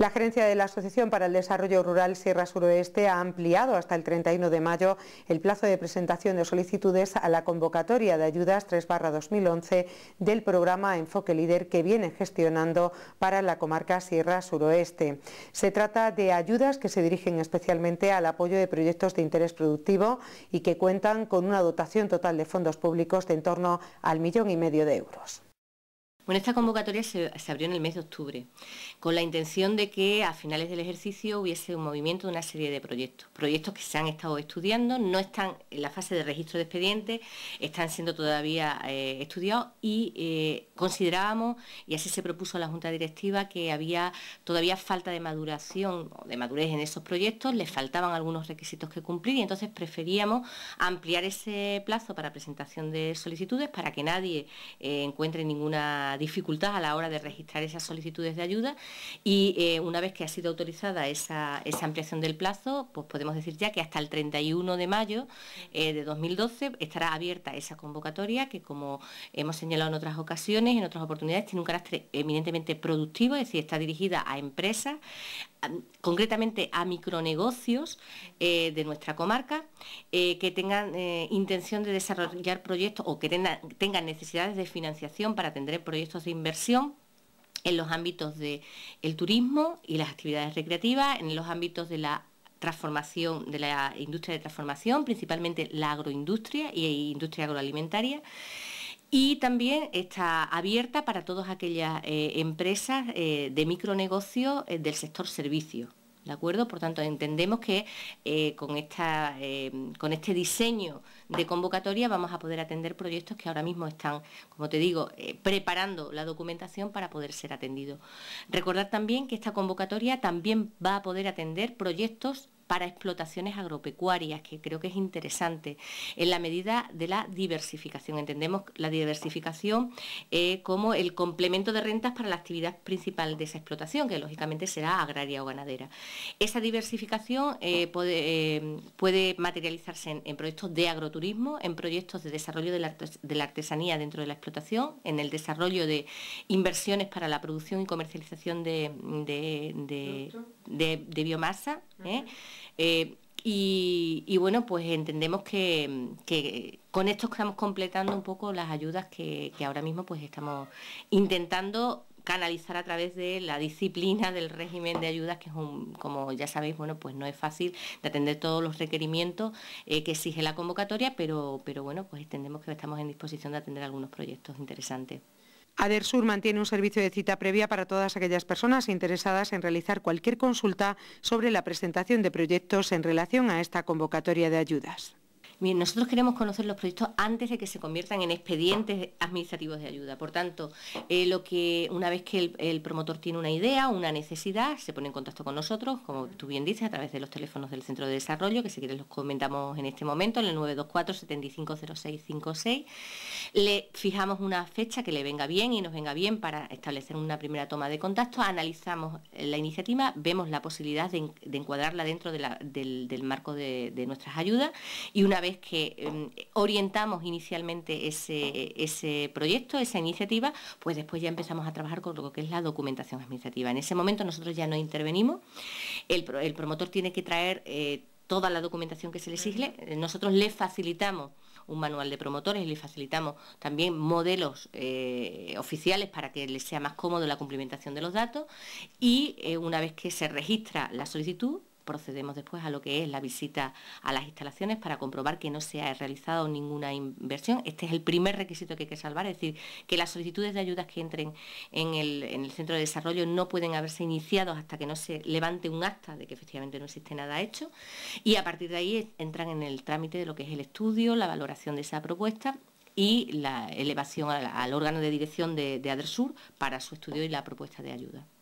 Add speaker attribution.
Speaker 1: La gerencia de la Asociación para el Desarrollo Rural Sierra Suroeste ha ampliado hasta el 31 de mayo el plazo de presentación de solicitudes a la convocatoria de ayudas 3-2011 del programa Enfoque Líder que viene gestionando para la comarca Sierra Suroeste. Se trata de ayudas que se dirigen especialmente al apoyo de proyectos de interés productivo y que cuentan con una dotación total de fondos públicos de en torno al millón y medio de euros.
Speaker 2: Bueno, esta convocatoria se, abrió en el mes de octubre con la intención de que a finales del ejercicio hubiese un movimiento de una serie de proyectos. Proyectos que se han estado estudiando, no están en la fase de registro de expedientes, están siendo todavía eh, estudiados y eh, considerábamos, y así se propuso a la Junta Directiva, que había todavía falta de maduración o de madurez en esos proyectos, les faltaban algunos requisitos que cumplir y entonces preferíamos ampliar ese plazo para presentación de solicitudes para que nadie eh, encuentre ninguna dificultad a la hora de registrar esas solicitudes de ayuda y eh, una vez que ha sido autorizada esa, ampliación del plazo, pues podemos decir ya que hasta el 31 de mayo eh, de 2012 estará abierta esa convocatoria que como hemos señalado en otras ocasiones, en otras oportunidades, tiene un carácter eminentemente productivo, es decir, está dirigida a empresas, concretamente a micronegocios eh, de nuestra comarca que tengan intención de desarrollar proyectos o que tengan, tengan necesidades de financiación para atender proyectos de inversión en los ámbitos del turismo y las actividades recreativas, en los ámbitos de la transformación de la industria de transformación, principalmente la agroindustria y e industria agroalimentaria. Y también está abierta para todas aquellas eh, empresas eh, de micronegocio eh, del sector servicio. ¿De acuerdo? Por tanto, entendemos que eh, con, esta, eh, con este diseño de convocatoria vamos a poder atender proyectos que ahora mismo están, como te digo, eh, preparando la documentación para poder ser atendidos. Recordar también que esta convocatoria también va a poder atender proyectos para explotaciones agropecuarias, que creo que es interesante, en la medida de la diversificación. Entendemos la diversificación eh, como el complemento de rentas para la actividad principal de esa explotación, que lógicamente será agraria o ganadera. Esa diversificación eh, eh, puede, materializarse en, proyectos de agroturismo, en proyectos de desarrollo de la, artesanía dentro de la explotación, en el desarrollo de inversiones para la producción y comercialización de de, biomasa. ¿eh? Eh, y, bueno, pues entendemos que, con esto estamos completando un poco las ayudas que, ahora mismo pues estamos intentando canalizar a través de la disciplina del régimen de ayudas, que es un, como ya sabéis, bueno, pues no es fácil de atender todos los requerimientos eh, que exige la convocatoria, pero, pero bueno, pues entendemos que estamos en disposición de atender algunos proyectos
Speaker 1: interesantes. Adersur mantiene un servicio de cita previa para todas aquellas personas interesadas en realizar cualquier consulta sobre la presentación de proyectos en relación a esta convocatoria de ayudas
Speaker 2: nosotros queremos conocer los proyectos antes de que se conviertan en expedientes administrativos de ayuda. Por tanto, eh, lo que una vez que el, promotor tiene una idea, una necesidad, se pone en contacto con nosotros, como tú bien dices, a través de los teléfonos del Centro de Desarrollo, que si quieres los comentamos en este momento, en el 924 750656. Le fijamos una fecha que le venga bien y nos venga bien para establecer una primera toma de contacto, analizamos la iniciativa, vemos la posibilidad de, encuadrarla dentro del, marco de, de nuestras ayudas y una vez que em, orientamos inicialmente ese, proyecto, esa iniciativa, pues después ya empezamos a trabajar con lo que es la documentación administrativa. En ese momento nosotros ya no intervenimos, el, promotor tiene que traer eh, toda la documentación que se le exige, eh, nosotros le facilitamos un manual de promotores, le facilitamos también modelos eh, oficiales para que le sea más cómodo la cumplimentación de los datos y una vez que se registra la solicitud, procedemos después a lo que es la visita a las instalaciones para comprobar que no se ha realizado ninguna inversión. Este es el primer requisito que hay que salvar, es decir, que las solicitudes de ayudas que entren en el, centro de desarrollo no pueden haberse iniciado hasta que no se levante un acta de que efectivamente no existe nada hecho y a partir de ahí entran en el trámite de lo que es el estudio, la valoración de esa propuesta y la elevación al, órgano de dirección de, de para su estudio y la propuesta de ayuda.